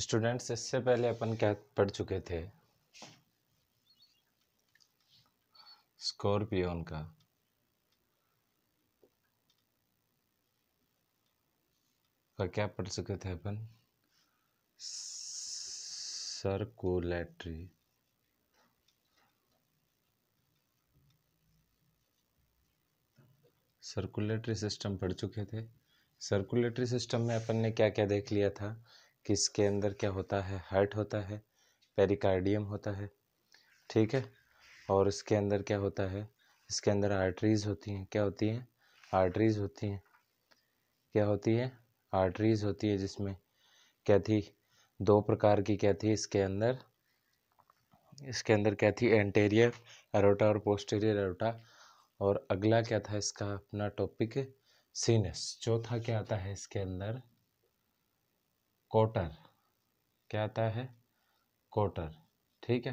students इससे पहले अपन क्या पढ़ चुके थे स्कॉर्पियोन का का क्या पढ़ चुके थे अपन सर्कुलेटरी सर्कुलेटरी सिस्टम पढ़ चुके थे सर्कुलेटरी सिस्टम में अपन ने क्या क्या देख लिया था किसके अंदर क्या होता है हार्ट होता है पेरिकार्डियम होता है ठीक है और इसके अंदर क्या होता है इसके अंदर आर्टरीज़ होती हैं क्या होती हैं आर्टरीज़ होती हैं क्या होती है आर्टरीज़ होती है जिसमें क्या थी दो प्रकार की क्या थी इसके अंदर इसके अंदर क्या थी एंटेरियर एरोटा और पोस्टेरियर एरोटा और अगला क्या था इसका अपना टॉपिक सीनस चौथा क्या आता है इसके अंदर कोटर क्या आता है कोटर ठीक है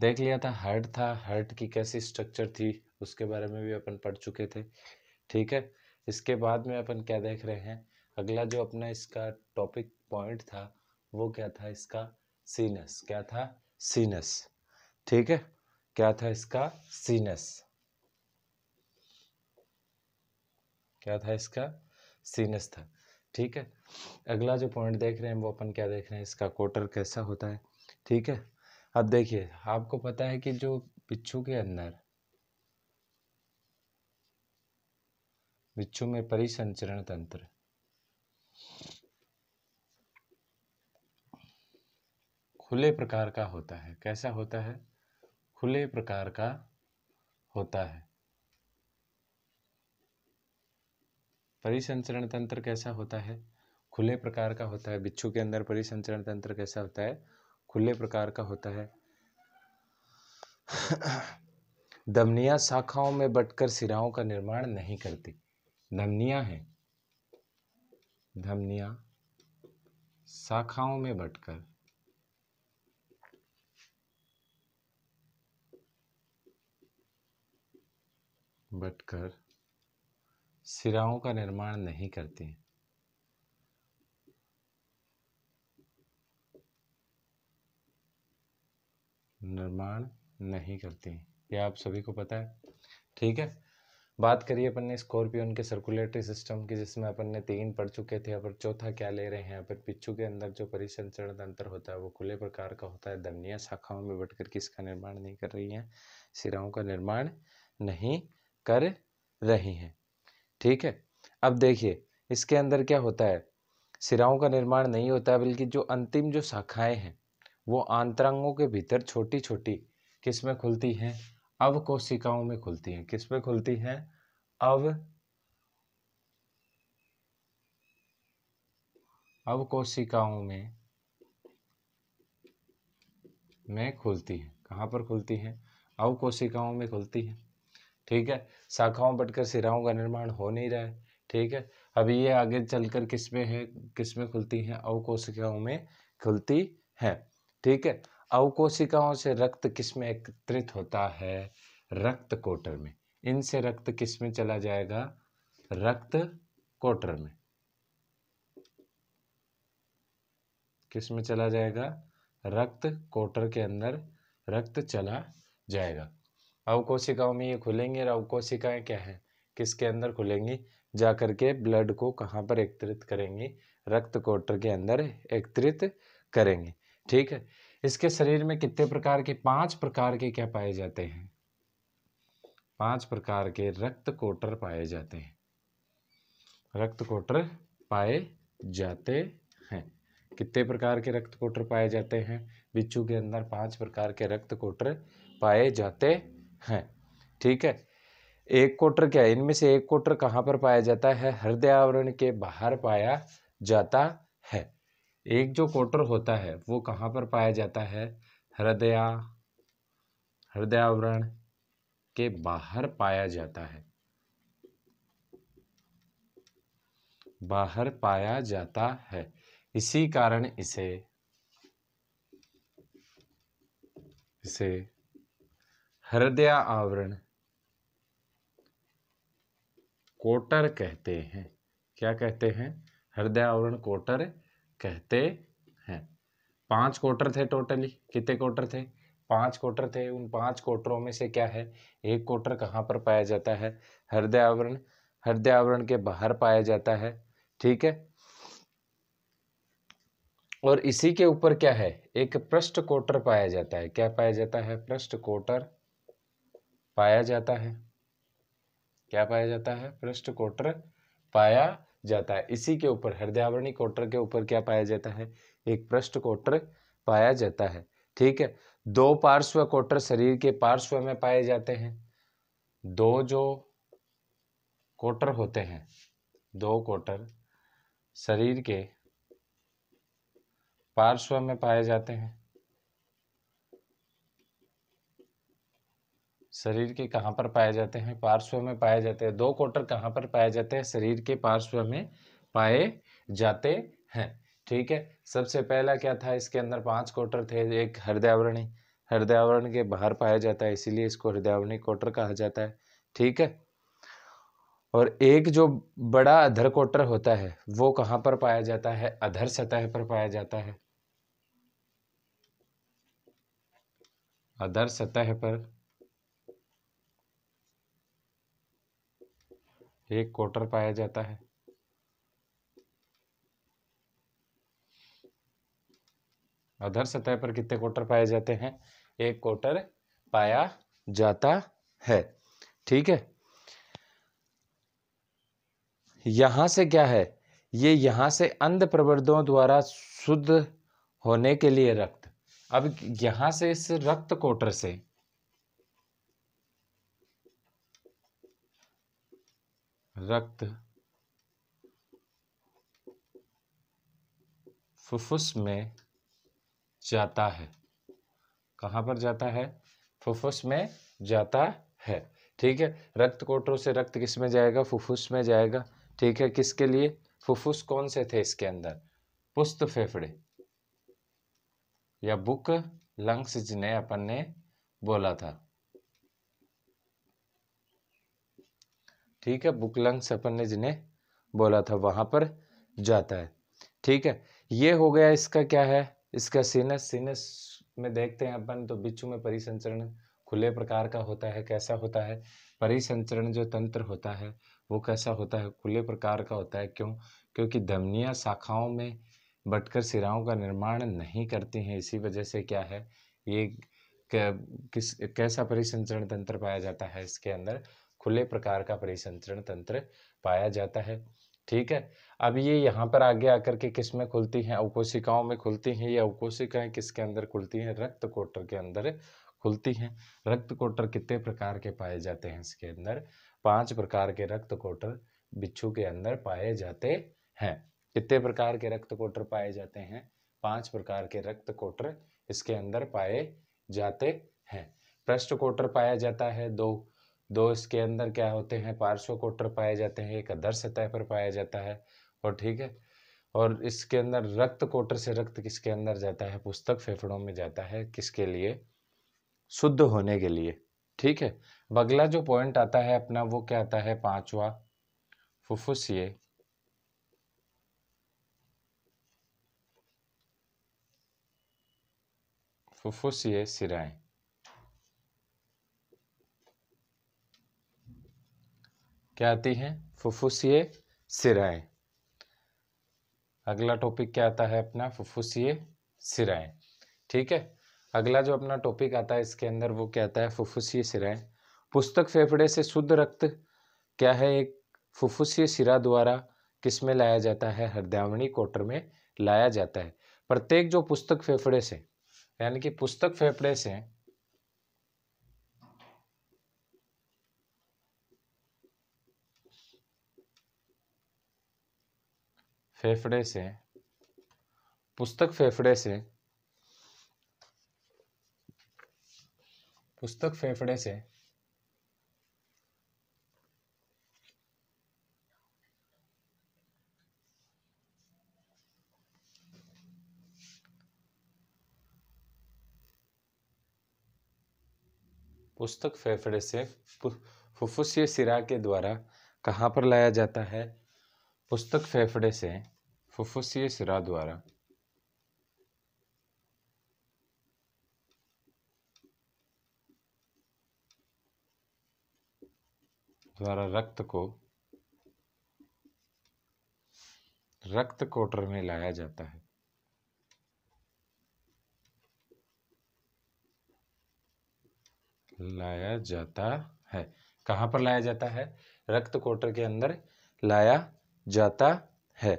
देख लिया था हर्ट था हर्ट की कैसी स्ट्रक्चर थी उसके बारे में भी अपन पढ़ चुके थे ठीक है इसके बाद में अपन क्या देख रहे हैं अगला जो अपना इसका टॉपिक पॉइंट था वो क्या था इसका सीनस क्या था सीनस ठीक है क्या था इसका सीनस क्या था इसका सीनस था ठीक है अगला जो पॉइंट देख रहे हैं वो अपन क्या देख रहे हैं इसका कोटर कैसा होता है ठीक है अब देखिए आपको पता है कि जो बिच्छू के अंदर बिच्छू में परिसंचरण तंत्र खुले प्रकार का होता है कैसा होता है खुले प्रकार का होता है परिसंचरण तंत्र कैसा होता है खुले प्रकार का होता है बिच्छू के अंदर परिसंचरण तंत्र कैसा होता है खुले प्रकार का होता है दमनिया शाखाओं में बटकर सिराओं का निर्माण नहीं करती धमनिया है धमनिया शाखाओं में बटकर बटकर सिराओं का निर्माण नहीं करती निर्माण नहीं करती यह आप सभी को पता है ठीक है बात करिए अपन ने स्कॉर्पियन के सर्कुलेटरी सिस्टम की जिसमें अपन ने तीन पढ़ चुके थे अपन चौथा क्या ले रहे हैं अपन पिच्छू के अंदर जो परिसंचरण अंतर होता है वो खुले प्रकार का होता है धनिया शाखाओं में करके किसका निर्माण नहीं कर रही है सिराओं का निर्माण नहीं कर रही हैं ठीक है अब देखिए इसके अंदर क्या होता है सिराओं का निर्माण नहीं होता है बल्कि जो अंतिम जो शाखाएं हैं वो आंतरंगों के भीतर छोटी छोटी किस में खुलती हैं अव कोशिकाओं में खुलती हैं किस में खुलती हैं अव अव कोशिकाओं में में खुलती हैं कहाँ पर खुलती हैं अव कोशिकाओं में खुलती हैं ठीक है शाखाओं बटकर सिराओं का निर्माण हो नहीं रहा है ठीक है अब ये आगे चलकर किसमें है किसमें खुलती हैं अवकोशिकाओं में खुलती हैं ठीक है अवकोशिकाओं से रक्त किसमें एकत्रित होता है रक्त कोटर में इनसे रक्त किसमें चला जाएगा रक्त कोटर में किसमें चला जाएगा रक्त कोटर के अंदर रक्त चला जाएगा अवकोशिकाओं में ये खुलेंगे और अवकोशिकाएं क्या हैं किसके अंदर खुलेंगी जा करके ब्लड को कहाँ पर एकत्रित करेंगी रक्त कोटर के अंदर एकत्रित करेंगे ठीक है इसके शरीर में कितने प्रकार के पांच प्रकार के क्या पाए जाते हैं पांच प्रकार के रक्त कोटर पाए जाते हैं रक्त कोटर पाए जाते हैं कितने प्रकार के रक्त कोटर पाए जाते हैं बिच्छू के अंदर पांच प्रकार के रक्त कोटर पाए जाते हैं ठीक है एक कोटर क्या है इनमें से एक कोटर कहाँ पर पाया जाता है हृदय आवरण के बाहर पाया जाता है एक जो कोटर होता है वो कहाँ पर पाया जाता है हृदय हृदय आवरण के बाहर पाया जाता है बाहर पाया जाता है इसी कारण इसे इसे हृदय आवरण कोटर कहते हैं क्या कहते हैं हृदय आवरण कोटर कहते हैं पांच कोटर थे टोटली कितने कोटर थे पांच कोटर थे उन पांच कोटरों में से क्या है एक कोटर कहाँ पर पाया जाता है हृदय आवरण हृदय आवरण के बाहर पाया जाता है ठीक है और इसी के ऊपर क्या है एक पृष्ठ कोटर पाया जाता है क्या पाया जाता है पृष्ठ कोटर पाया जाता है क्या पाया जाता है पृष्ठ कोटर पाया जाता है इसी के ऊपर हृदयावरणी कोटर के ऊपर क्या पाया जाता है एक पृष्ठ कोटर पाया जाता है ठीक है दो पार्श्व कोटर शरीर के पार्श्व में पाए जाते हैं दो जो कोटर होते हैं दो कोटर शरीर के पार्श्व में पाए जाते हैं शरीर के कहाँ पर पाए जाते हैं पार्श्व में पाए जाते हैं दो कोटर कहाँ पर पाए जाते हैं शरीर के पार्श्व में पाए जाते हैं ठीक है सबसे पहला क्या था इसके अंदर पांच कोटर थे एक हृदयावरणी हृदयावरण के बाहर पाया जाता है इसीलिए इसको हृदयावरणी कोटर कहा जाता है ठीक है और एक जो बड़ा अधर कोटर होता है वो कहाँ पर पाया जाता है अधर सतह पर पाया जाता है अधर सतह पर एक क्वार्टर पाया जाता है अधर सतह पर कितने क्वार्टर पाए जाते हैं एक क्वार्टर पाया जाता है ठीक है यहां से क्या है ये यहां से अंध प्रवर्धों द्वारा शुद्ध होने के लिए रक्त अब यहां से इस रक्त कोटर से रक्त फुफ्फुस में जाता है कहाँ पर जाता है फुफ्फुस में जाता है ठीक है रक्त कोटरों से रक्त किस में जाएगा फुफ्फुस में जाएगा ठीक है किसके लिए फुफ्फुस कौन से थे इसके अंदर पुस्त फेफड़े या बुक लंग्स जिन्हें अपन ने बोला था ठीक है बुकलंग सपन ने जिन्हें बोला था वहां पर जाता है ठीक है ये हो गया इसका क्या है इसका सीनस सीनस में देखते हैं अपन तो बिच्छू में परिसंचरण खुले प्रकार का होता है कैसा होता है परिसंचरण जो तंत्र होता है वो कैसा होता है खुले प्रकार का होता है क्यों क्योंकि धमनियाँ शाखाओं में बटकर सिराओं का निर्माण नहीं करती हैं इसी वजह से क्या है ये किस कैसा परिसंचरण तंत्र पाया जाता है इसके अंदर खुले प्रकार का परिसंचरण तंत्र पाया जाता है ठीक है अब ये यहाँ पर आगे आकर के किस में खुलती हैं अवकोशिकाओं में खुलती हैं या अवकोशिकाएं किसके अंदर खुलती हैं रक्त कोटर के अंदर खुलती हैं रक्त कोटर कितने प्रकार के पाए जाते हैं इसके अंदर पांच प्रकार के रक्त कोटर बिच्छू के अंदर पाए जाते हैं कितने प्रकार के रक्त कोटर पाए जाते हैं पांच प्रकार के रक्त कोटर इसके अंदर पाए जाते हैं पृष्ठ कोटर पाया जाता है दो दो इसके अंदर क्या होते हैं पार्श्व कोटर पाए जाते हैं एक अदर सतह पर पाया जाता है और ठीक है और इसके अंदर रक्त कोटर से रक्त किसके अंदर जाता है पुस्तक फेफड़ों में जाता है किसके लिए शुद्ध होने के लिए ठीक है बगला जो पॉइंट आता है अपना वो क्या आता है पांचवा फुफुस ये फुफुस ये सिराएं क्या आती हैं फुफ्फुसीय सिराएं अगला टॉपिक क्या आता है अपना फुफ्फुसीय सिराएं ठीक है अगला जो अपना टॉपिक आता है इसके अंदर वो क्या आता है फुफुसी सिराएं पुस्तक फेफड़े से शुद्ध रक्त क्या है एक फुफुसी सिरा द्वारा किस में लाया जाता है हृदयावणी कोटर में लाया जाता है प्रत्येक जो पुस्तक फेफड़े से यानी कि पुस्तक फेफड़े से फेफड़े से पुस्तक फेफड़े से पुस्तक फेफड़े से पुस्तक फेफड़े से फुफ्फुसीय सिरा के द्वारा कहाँ पर लाया जाता है पुस्तक फेफड़े से फुफ्फुसीय सिरा द्वारा द्वारा रक्त को रक्त कोटर में लाया जाता है लाया जाता है कहां पर लाया जाता है रक्त कोटर के अंदर लाया जाता है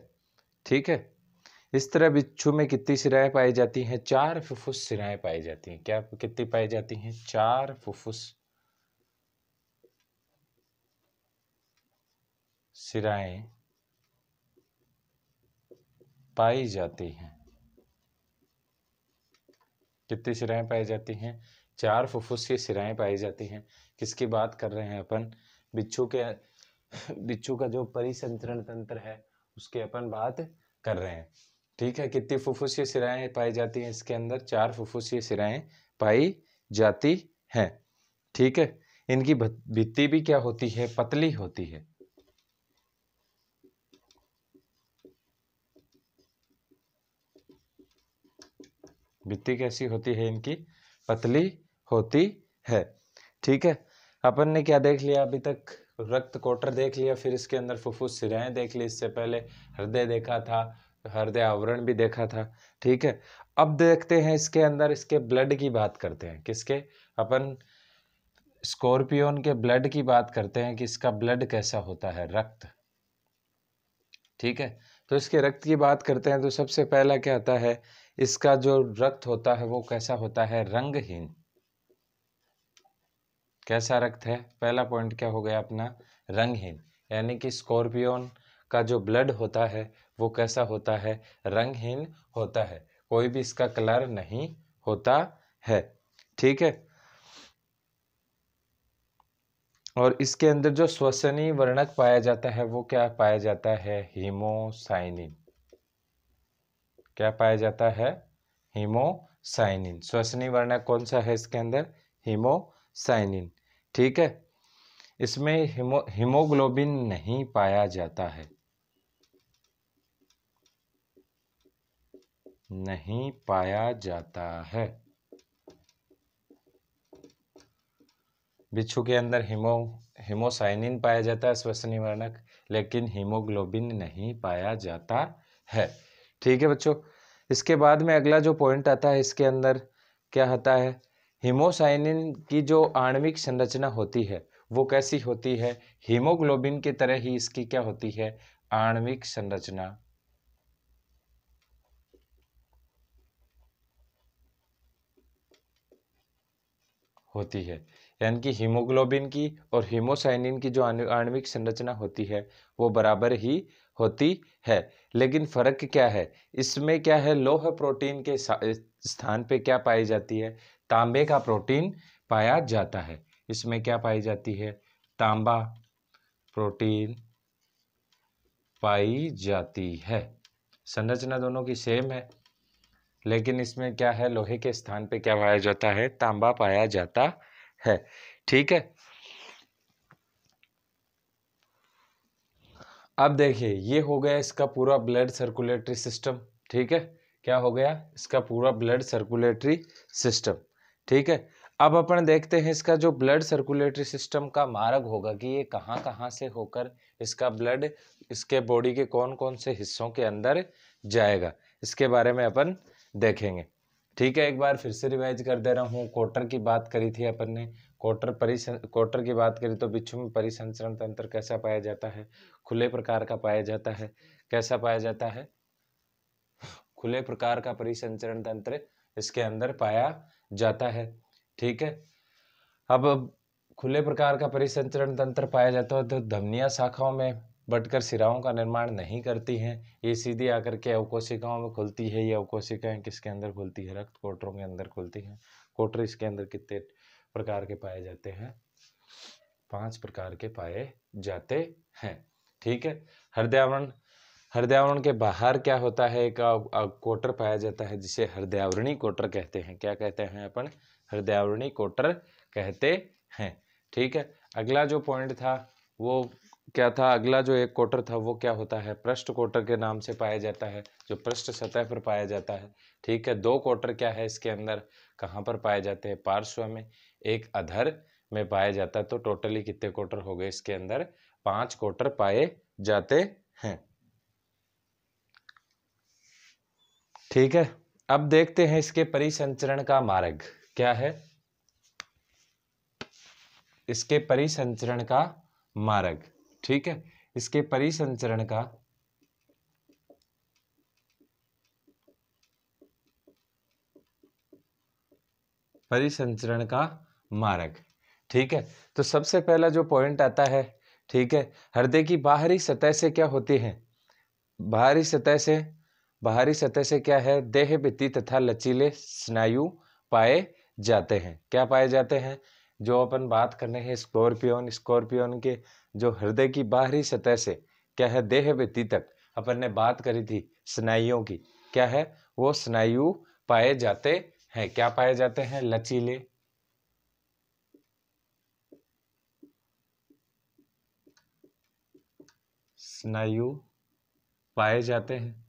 ठीक है इस तरह बिच्छू में कितनी सिराएं पाई जाती हैं चार फुफ्फुस सिराएं पाई जाती हैं क्या कितनी पाई जाती हैं चार फुफ्फुस सिराएं पाई जाती हैं कितनी सिराएं पाई जाती हैं चार फुफ्फुस की सिराएं पाई जाती हैं किसकी बात कर रहे हैं अपन बिच्छू के बिच्छू का जो परिसंचरण तंत्र है उसके अपन बात कर रहे हैं ठीक है कितनी फुफ्फुसीय सिराएं पाई जाती हैं इसके अंदर चार फुफुसी सिराएं पाई जाती हैं ठीक है इनकी भित्ती भी क्या होती है पतली होती है भित्ती कैसी होती है इनकी पतली होती है ठीक है अपन ने क्या देख लिया अभी तक रक्त कोटर देख लिया फिर इसके अंदर फुफ्फुस सिराएं देख ली इससे पहले हृदय देखा था हृदय आवरण भी देखा था ठीक है अब देखते हैं इसके अंदर इसके ब्लड की बात करते हैं किसके अपन स्कॉर्पियोन के ब्लड की बात करते हैं कि इसका ब्लड कैसा होता है रक्त ठीक है तो इसके रक्त की बात करते हैं तो सबसे पहला क्या आता है इसका जो रक्त होता है वो कैसा होता है रंगहीन कैसा रक्त है पहला पॉइंट क्या हो गया अपना रंगहीन यानी कि स्कॉर्पियोन का जो ब्लड होता है वो कैसा होता है रंगहीन होता है कोई भी इसका कलर नहीं होता है ठीक है और इसके अंदर जो श्वसनी वर्णक पाया जाता है वो क्या पाया जाता है हीमोसाइनिन क्या पाया जाता है हीमोसाइनिन श्वसनी वर्णक कौन सा है इसके अंदर हीमो साइनिन ठीक है इसमें हिमो हिमोग्लोबिन नहीं पाया जाता है नहीं पाया जाता है बिच्छू के अंदर हिमो हिमोसाइनिन पाया जाता है स्वस्थ निवारणक लेकिन हीमोग्लोबिन नहीं पाया जाता है ठीक है बच्चों इसके बाद में अगला जो पॉइंट आता है इसके अंदर क्या आता है हीमोसाइनिन की जो आणविक संरचना होती है वो कैसी होती है हीमोग्लोबिन की तरह ही इसकी क्या होती है आणविक संरचना होती है यानी कि हीमोग्लोबिन की और हीमोसाइनिन की जो आणविक संरचना होती है वो बराबर ही होती है लेकिन फर्क क्या है इसमें क्या है लोह प्रोटीन के स्थान पे क्या पाई जाती है तांबे का प्रोटीन पाया जाता है इसमें क्या पाई जाती है तांबा प्रोटीन पाई जाती है संरचना दोनों की सेम है लेकिन इसमें क्या है लोहे के स्थान पे क्या पाया जाता है तांबा पाया जाता है ठीक है अब देखिए ये हो गया इसका पूरा ब्लड सर्कुलेटरी सिस्टम ठीक है क्या हो गया इसका पूरा ब्लड सर्कुलेटरी सिस्टम ठीक है अब अपन देखते हैं इसका जो ब्लड सर्कुलेटरी सिस्टम का मार्ग होगा कि ये कहाँ कहाँ से होकर इसका ब्लड इसके बॉडी के कौन कौन से हिस्सों के अंदर जाएगा इसके बारे में अपन देखेंगे ठीक है एक बार फिर से रिवाइज कर दे रहा हूँ कोटर की बात करी थी अपन ने कोटर परिसं कोटर की बात करी तो बिच्छू में परिसंचरण तंत्र कैसा पाया जाता है खुले प्रकार का पाया जाता है कैसा पाया जाता है खुले प्रकार का परिसंचरण तंत्र इसके अंदर पाया जाता है ठीक है अब खुले प्रकार का परिसंचरण तंत्र पाया जाता है तो धमनिया शाखाओं में बटकर सिराओं का निर्माण नहीं करती हैं ये सीधी आकर के अवकोशिकाओं में खुलती है ये अवकोशिकाएं किसके अंदर खुलती है रक्त कोटरों के अंदर खुलती हैं कोटर इसके अंदर कितने प्रकार के पाए जाते हैं पांच प्रकार के पाए जाते हैं ठीक है हृदयावरण हृदयावरण के बाहर क्या होता है एक कोटर पाया जाता है जिसे हृदयावरणी कोटर कहते हैं क्या कहते हैं अपन हृदयावरणी कोटर कहते हैं ठीक है अगला जो पॉइंट था वो क्या था अगला जो एक कोटर था वो क्या होता है पृष्ठ कोटर के नाम से पाया जाता है जो पृष्ठ सतह पर पाया जाता है ठीक है दो कोटर क्या है इसके अंदर कहाँ पर पाए जाते हैं पार्श्व में एक अधर में पाया जाता है तो टोटली कितने कोटर हो गए इसके अंदर पांच कोटर पाए जाते हैं ठीक है अब देखते हैं इसके परिसंचरण का मार्ग क्या है इसके परिसंचरण का मार्ग ठीक है इसके परिसंचरण का परिसंचरण का मार्ग ठीक है तो सबसे पहला जो पॉइंट आता है ठीक है हृदय की बाहरी सतह से क्या होती है बाहरी सतह से बाहरी सतह से क्या है देह भित्ति तथा लचीले स्नायु पाए जाते हैं क्या पाए जाते हैं जो अपन बात कर रहे हैं स्कॉर्पियोन स्कॉर्पियोन के जो हृदय की बाहरी सतह से क्या है देह भित्ति तक अपन ने बात करी थी स्नायुओं की क्या है वो स्नायु पाए जाते हैं क्या पाए जाते हैं लचीले स्नायु पाए जाते हैं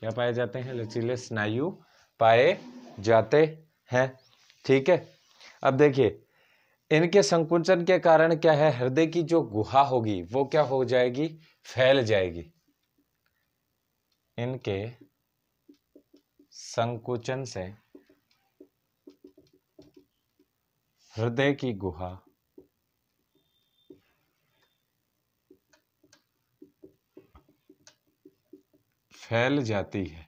क्या पाए जाते हैं लचीले स्नायु पाए जाते हैं ठीक है अब देखिए इनके संकुचन के कारण क्या है हृदय की जो गुहा होगी वो क्या हो जाएगी फैल जाएगी इनके संकुचन से हृदय की गुहा फैल जाती है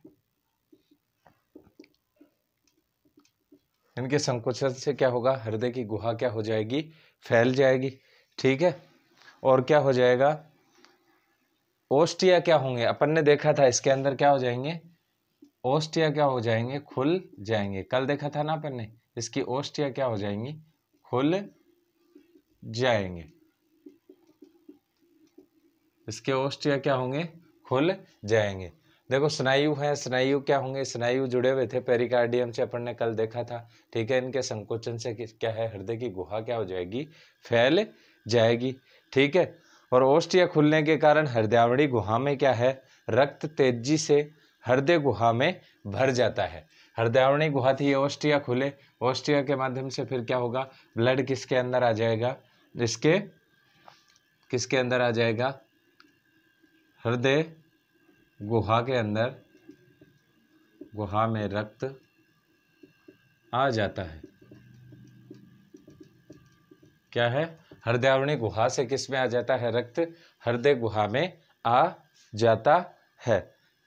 इनके संकुचन से क्या होगा हृदय की गुहा क्या हो जाएगी फैल जाएगी ठीक है और क्या हो जाएगा ओस्टिया क्या होंगे अपन ने देखा था इसके अंदर क्या हो जाएंगे ओस्टिया क्या हो जाएंगे खुल जाएंगे कल देखा था ना अपन ने इसकी ओस्टिया क्या हो जाएंगी खुल जाएंगे इसके ओस्टिया क्या होंगे खुल जाएंगे देखो स्नायु हैं स्नायु क्या होंगे स्नायु जुड़े हुए थे पेरिकार्डियम से अपन ने कल देखा था ठीक है इनके संकोचन से क्या है हृदय की गुहा क्या हो जाएगी फैल जाएगी ठीक है और ओष्टिया खुलने के कारण हृदयावड़ी गुहा में क्या है रक्त तेजी से हृदय गुहा में भर जाता है हृदयावणी गुहा थी ओस्टिया खुले ओस्टिया के माध्यम से फिर क्या होगा ब्लड किसके अंदर आ जाएगा इसके किसके अंदर आ जाएगा हृदय गुहा के अंदर गुहा में रक्त आ जाता है क्या है हृदयावणी गुहा से किस में आ जाता है रक्त हृदय गुहा में आ जाता है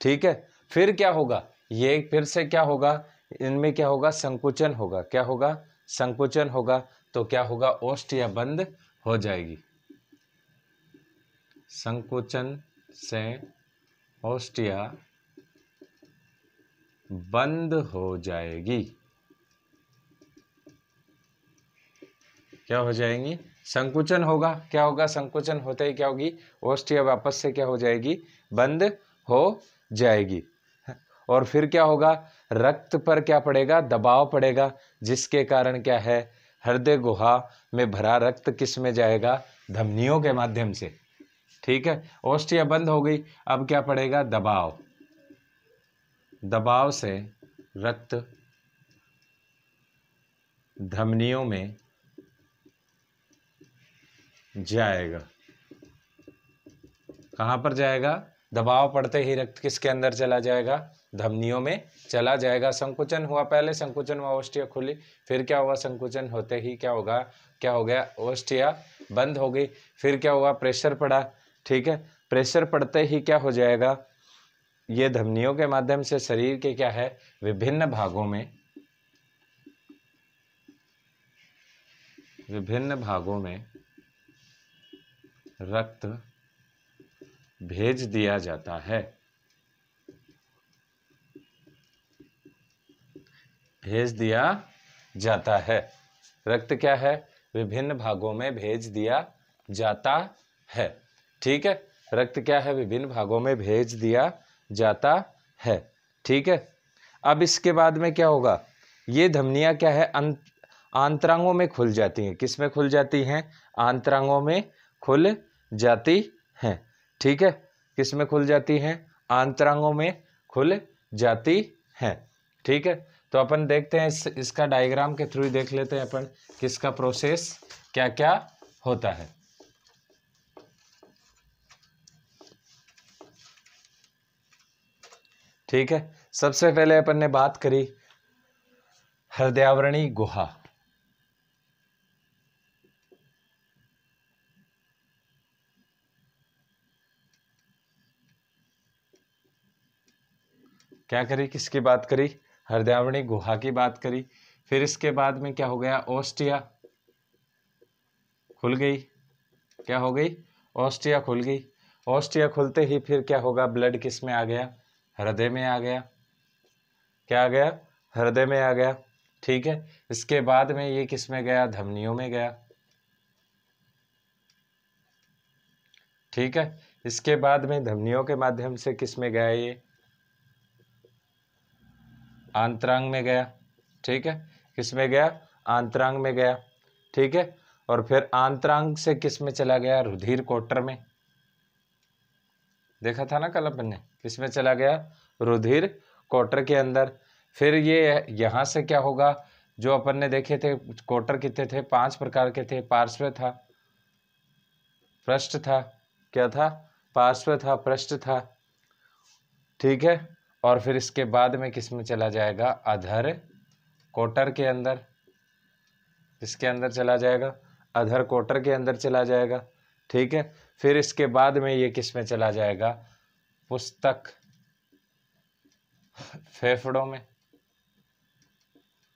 ठीक है फिर क्या होगा ये फिर से क्या होगा इनमें क्या होगा संकुचन होगा क्या होगा संकुचन होगा तो क्या होगा ओष्ट या बंद हो जाएगी संकुचन से ऑस्ट्रिया बंद हो जाएगी क्या हो जाएंगी संकुचन होगा क्या होगा संकुचन होते ही क्या होगी ऑस्ट्रिया वापस से क्या हो जाएगी बंद हो जाएगी और फिर क्या होगा रक्त पर क्या पड़ेगा दबाव पड़ेगा जिसके कारण क्या है हृदय गुहा में भरा रक्त किस में जाएगा धमनियों के माध्यम से ठीक है ऑस्ट्रिया बंद हो गई अब क्या पड़ेगा दबाव दबाव से रक्त धमनियों में जाएगा कहाँ पर जाएगा दबाव पड़ते ही रक्त किसके अंदर चला जाएगा धमनियों में चला जाएगा संकुचन हुआ पहले संकुचन हुआ ओस्टिया खुली फिर क्या हुआ संकुचन होते ही क्या होगा क्या हो गया ओस्टिया बंद हो गई फिर क्या हुआ प्रेशर पड़ा ठीक है प्रेशर पड़ते ही क्या हो जाएगा ये धमनियों के माध्यम से शरीर के क्या है विभिन्न भागों में विभिन्न भागों में रक्त भेज दिया जाता है भेज दिया जाता है रक्त क्या है विभिन्न भागों में भेज दिया जाता है ठीक है रक्त क्या है विभिन्न भागों में भेज दिया जाता है ठीक है अब इसके बाद में क्या होगा ये धमनियाँ क्या है अं-, आंतरांगों में खुल जाती हैं किस में खुल जाती हैं आंतरांगों में खुल जाती हैं ठीक है किस में खुल जाती हैं आंतरांगों में खुल जाती हैं ठीक है तो अपन देखते हैं इस, इसका डायग्राम के थ्रू देख लेते हैं अपन किसका प्रोसेस क्या क्या होता है ठीक है सबसे पहले अपन ने बात करी हृदयावरणी गुहा क्या करी किसकी बात करी हृदयावरणी गुहा की बात करी फिर इसके बाद में क्या हो गया ऑस्ट्रिया खुल गई क्या हो गई ऑस्ट्रिया खुल गई ऑस्ट्रिया खुलते ही फिर क्या होगा ब्लड किस में आ गया हृदय में आ गया क्या आ गया हृदय में आ गया ठीक है इसके बाद में ये किस में गया धमनियों में गया ठीक है इसके बाद में धमनियों के माध्यम से किस में गया ये आंतरांग में गया ठीक है किस में गया आंतरांग में गया ठीक है और फिर आंतरांग से किस में चला गया रुधिर कोटर में देखा था ना कल अपन ने किसमें चला गया रुधिर क्वार्टर के अंदर फिर ये यहाँ से क्या होगा जो अपन ने देखे थे क्वार्टर कितने थे पांच प्रकार के थे पार्श्व था पृष्ठ था क्या था पार्श्व था पृष्ठ था ठीक है और फिर इसके बाद में किस में चला जाएगा अधर कोटर के अंदर इसके अंदर चला जाएगा अधर कोटर के अंदर चला जाएगा ठीक है फिर इसके बाद में ये किस में चला जाएगा पुस्तक फेफड़ों में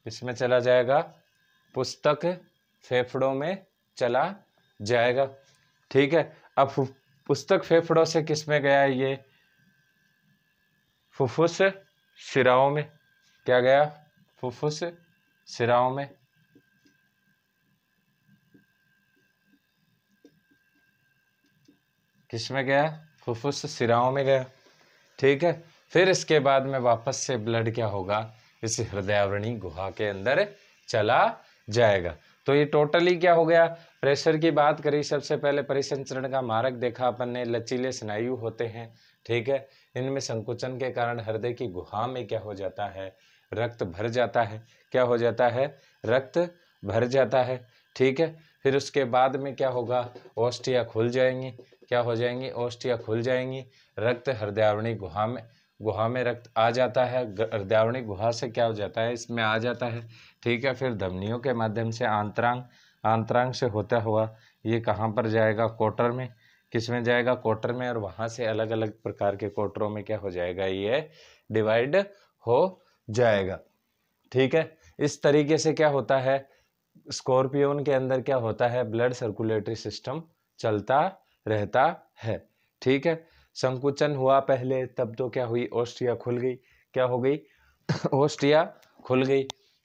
इसमें चला जाएगा पुस्तक फेफड़ों में चला जाएगा ठीक है अब पुस्तक फेफड़ों से किस में गया ये फुफ्फुस सिराओं में क्या गया फुफ्फुस सिराओं में किस में गया फुफ्फुस सिराओं में गया ठीक है फिर इसके बाद में वापस से ब्लड क्या होगा इस हृदयावरणी गुहा के अंदर चला जाएगा तो ये टोटली क्या हो गया प्रेशर की बात करी सबसे पहले परिसंचरण का मार्ग देखा अपन ने लचीले स्नायु होते हैं ठीक है इनमें संकुचन के कारण हृदय की गुहा में क्या हो जाता है रक्त भर जाता है क्या हो जाता है रक्त भर जाता है ठीक है फिर उसके बाद में क्या होगा ओस्टिया खुल जाएंगी क्या हो जाएंगी ओष्टिया खुल जाएंगी रक्त हृदयावणी गुहा में गुहा में रक्त आ जाता है हृदयावणी गुहा से क्या हो जाता है इसमें आ जाता है ठीक है फिर धमनियों के माध्यम से आंतरांग आंतरांग से होता हुआ ये कहाँ पर जाएगा कोटर में किस में जाएगा कोटर में और वहाँ से अलग अलग प्रकार के कोटरों में क्या हो जाएगा ये डिवाइड हो जाएगा ठीक है इस तरीके से क्या होता है स्कॉर्पियोन के अंदर क्या होता है ब्लड सर्कुलेटरी सिस्टम चलता रहता है ठीक है संकुचन हुआ पहले तब तो क्या हुई ऑस्ट्रिया खुल गई क्या हो गई ऑस्ट्रिया खुल गई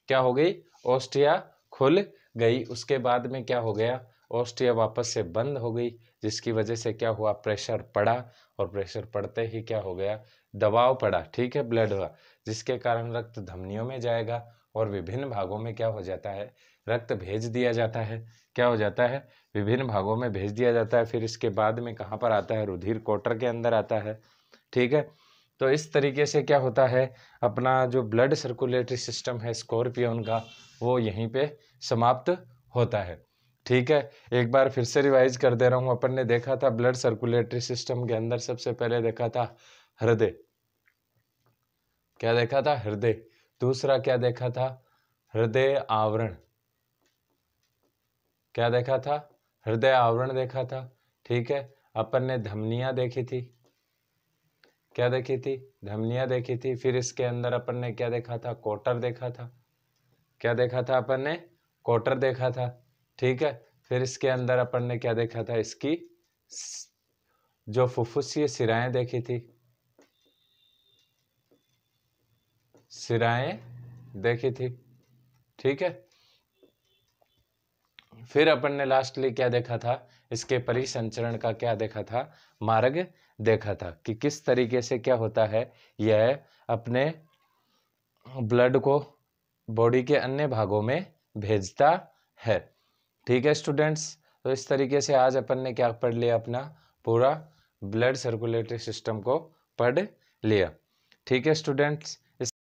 क्या हो गई ऑस्ट्रिया खुल गई उसके बाद में क्या हो गया ऑस्ट्रिया वापस से बंद हो गई जिसकी वजह से क्या हुआ प्रेशर पड़ा और प्रेशर पड़ते ही क्या हो गया दबाव पड़ा ठीक है ब्लड हुआ जिसके कारण रक्त धमनियों में जाएगा और विभिन्न भागों में क्या हो जाता है रक्त भेज दिया जाता है क्या हो जाता है विभिन्न भागों में भेज दिया जाता है फिर इसके बाद में कहाँ पर आता है रुधिर कोटर के अंदर आता है ठीक है तो इस तरीके से क्या होता है अपना जो ब्लड सर्कुलेटरी सिस्टम है स्कॉर्पियन का वो यहीं पे समाप्त होता है ठीक है एक बार फिर से रिवाइज कर दे रहा हूँ अपन ने देखा था ब्लड सर्कुलेटरी सिस्टम के अंदर सबसे पहले देखा था हृदय क्या देखा था हृदय दूसरा क्या देखा था हृदय आवरण क्या देखा था हृदय आवरण देखा था ठीक है अपन ने धमनिया देखी थी क्या देखी थी धमनिया देखी थी फिर इसके अंदर अपन ने क्या देखा था कोटर देखा था क्या देखा था अपन ने कोटर देखा था ठीक है फिर इसके अंदर अपन ने क्या देखा था इसकी जो फुफ्फुसीय सिराएं देखी थी सिराएं देखी थी ठीक है फिर अपन ने लास्टली क्या देखा था इसके परिसंचरण का क्या देखा था मार्ग देखा था कि किस तरीके से क्या होता है यह अपने ब्लड को बॉडी के अन्य भागों में भेजता है ठीक है स्टूडेंट्स तो इस तरीके से आज अपन ने क्या पढ़ लिया अपना पूरा ब्लड सर्कुलेटरी सिस्टम को पढ़ लिया ठीक है स्टूडेंट्स